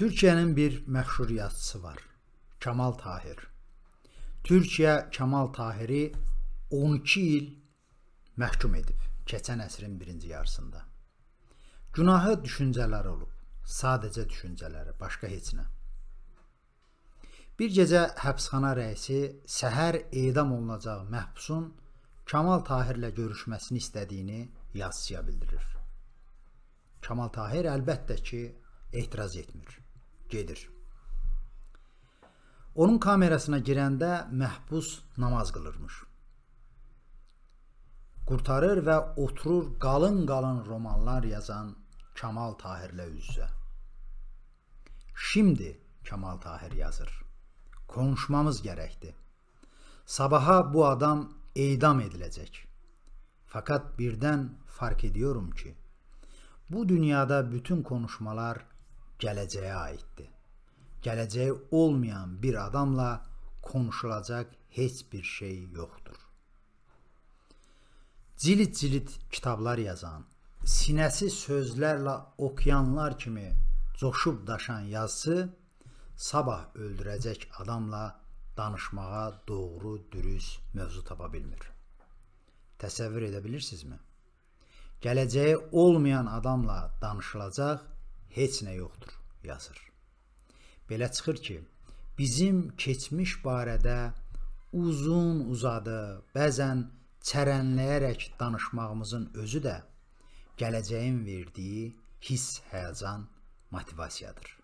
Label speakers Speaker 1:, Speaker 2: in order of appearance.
Speaker 1: Türkiyənin bir məşhur yazıçısı var. Kamal Tahir. Türkiyə Kamal Tahiri 12 il məhkum edib keçən əsrin birinci yarısında. Günahı düşüncələri olub. Sadəcə düşüncələri, başqa heç nə. Bir gecə həbsxana rəisi səhər edam olunacaq məhbusun Kamal Tahirlə görüşməsini istədiyini yazıçıya bildirir. Kamal Tahir əlbəttə ki, etiraz etmir gedir. Onun kamerasına girəndə məhbus namaz qılırmış. Qurtarır və oturur qalın-qalın romanlar yazan Kamal Tahirlə üz-üzə. Şimdi Kamal Tahir yazır. Konuşmamız gərəkdi. Sabaha bu adam edam ediləcək. Fakat birdən fark ediyorum ki, bu dünyada bütün konuşmalar gələcəyə aiddir. Gələcəyi olmayan bir adamla konuşulacaq heç bir şey yoxdur. Cilit-cilit kitablar yazan, sinəsi sözlərlə okeanlar kimi coşub daşan yazısı sabah öldürəcək adamla danışmağa doğru dürüst mövzu tapa bilmir. Təsəvvür edə bilirsinizmi? Gələcəyi olmayan adamla danışılacaq heç nə yoxdur yazır. Belə çıxır ki, bizim keçmiş barədə uzun uzadı, bəzən çərənləyərək danışmağımızın özü də gələcəyin verdiyi hiss, həyəcan, motivasiyadır.